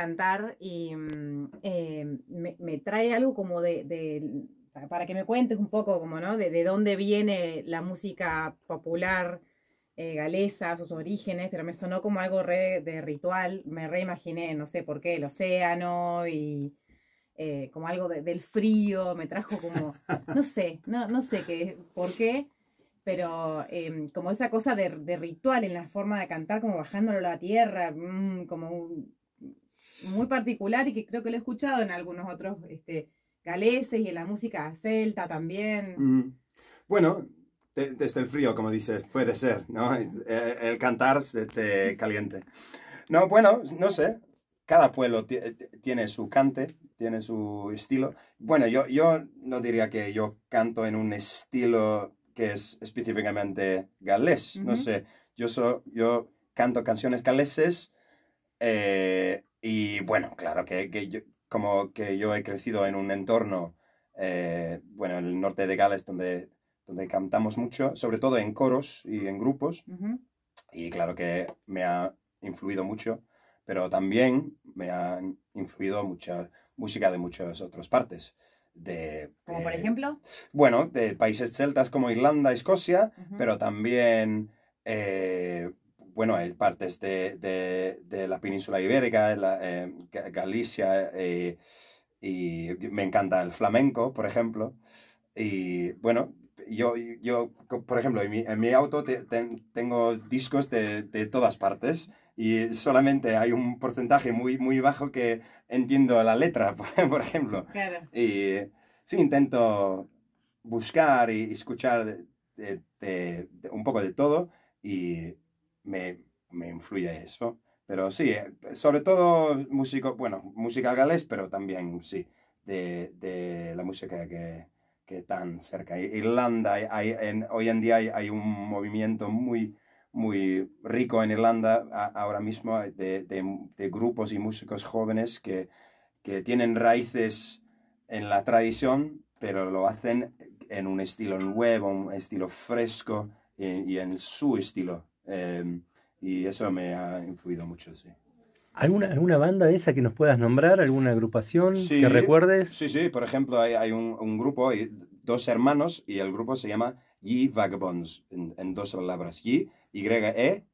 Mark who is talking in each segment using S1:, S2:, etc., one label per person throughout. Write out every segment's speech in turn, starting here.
S1: cantar y mm, eh, me, trae algo como de, para que me cuentes un poco como, ¿no? De, dónde viene la música popular eh, galesa, sus orígenes, pero me sonó como algo re de ritual, me reimaginé, no sé por qué, el océano y... Eh, como algo del frío, me trajo como, no sé, no, no sé qué, por qué, pero em, como esa cosa de, ritual en la forma de cantar, como bajándolo a la tierra, mm, como un, muy particular y que creo que lo he escuchado en algunos otros este, galeses y en la música celta también.
S2: Mm. Bueno, desde el frío, como dices, puede ser, ¿no? El, cantar se te caliente. No, bueno, no sé. Cada pueblo tiene su cante, tiene su estilo. Bueno, yo, yo no diría que yo canto en un estilo que es específicamente galés, no sé. Yo, soy yo canto canciones galeses, eh, y bueno, claro, que, yo, como que yo he crecido en un entorno, eh, bueno, en el norte de Gales, donde, donde cantamos mucho, sobre todo en coros y en grupos. Y claro que me ha influido mucho, pero también me ha influido mucha música de muchas otras partes. De,
S1: ¿Como por ejemplo?
S2: Bueno, de países celtas como Irlanda, Escocia, pero también eh, bueno, hay partes de, la península ibérica, eh, Galicia, eh, y me encanta el flamenco, por ejemplo. Y bueno, yo, yo por ejemplo, en mi, auto tengo discos de, todas partes y solamente hay un porcentaje muy, muy bajo que entiendo la letra, por ejemplo. Y sí, intento buscar y escuchar un poco de todo y me, influye eso. Pero sí, eh, sobre todo músico, bueno, música galés, pero también, sí, de, la música que, que tan cerca. Irlanda, hoy en día hay, un movimiento muy, muy rico en Irlanda ahora mismo de, grupos y músicos jóvenes que, tienen raíces en la tradición, pero lo hacen en un estilo nuevo, un estilo fresco eh, y en su estilo Em, y eso me ha influido mucho, sí.
S1: ¿Alguna, ¿Alguna banda de esa que nos puedas nombrar? ¿Alguna agrupación que
S2: recuerdes? Sí, sí, por ejemplo, hay, un, grupo, dos hermanos, y el grupo se llama Y Vagabonds, en, dos palabras, Y Y-E,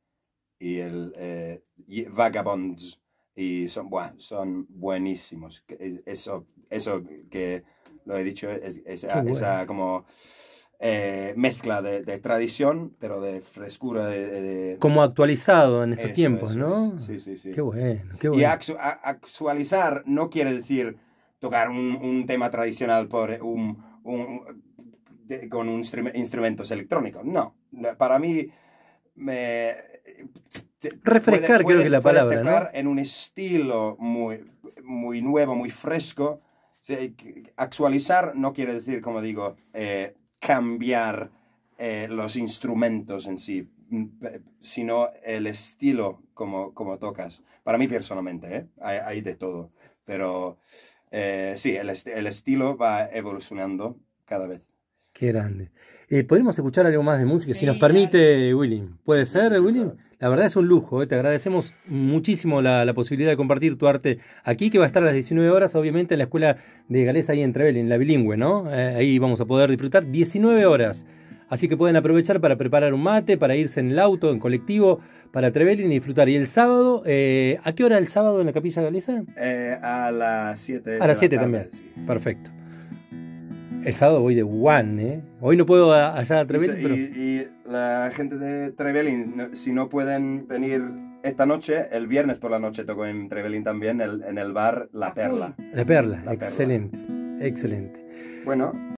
S2: y el eh, Vagabonds. Y son, son buenísimos. Eso, eso que lo he dicho, es, esa como eh, mezcla de, tradición, pero de frescura.
S1: De, Como actualizado en estos tiempos, ¿no? Sí, sí, sí. Qué bueno, Y
S2: actualizar no quiere decir tocar un, tema tradicional por un, con un instrumentos electrónicos. No, para mí... refrescar que la palabra. en un estilo muy, muy nuevo, muy fresco. actualizar no quiere decir, como digo, eh, cambiar eh, los instrumentos en sí, mm, sino el estilo como, como tocas. Para mí personalmente, ¿eh? hay, de todo. Pero eh, sí, el estilo va evolucionando
S1: cada vez. Qué grande. Eh, ¿Podríamos escuchar algo más de música? si nos permite, William. ¿Puede ser, William? La verdad es un lujo. Eh, te agradecemos muchísimo la, posibilidad de compartir tu arte aquí, que va a estar a las 19 horas, obviamente, en la Escuela de Galesa ahí en Trevelin, la bilingüe, ¿no? Eh, ahí vamos a poder disfrutar 19 horas. Así que pueden aprovechar para preparar un mate, para irse en el auto, en colectivo, para Trevelin y disfrutar. Y el sábado, eh, ¿a qué hora el sábado en la Capilla Galesa?
S2: Eh, a las 7. A las 7 también. Perfecto.
S1: El sábado voy de One, ¿eh? Hoy no puedo allá a Trevelin. Y, pero...
S2: y, la gente de Trevelin, si no pueden venir esta noche, el viernes por la noche toco en Trevelin también, en el bar ah, La Perla.
S1: La Perla, excelente, excelente.
S2: Bueno,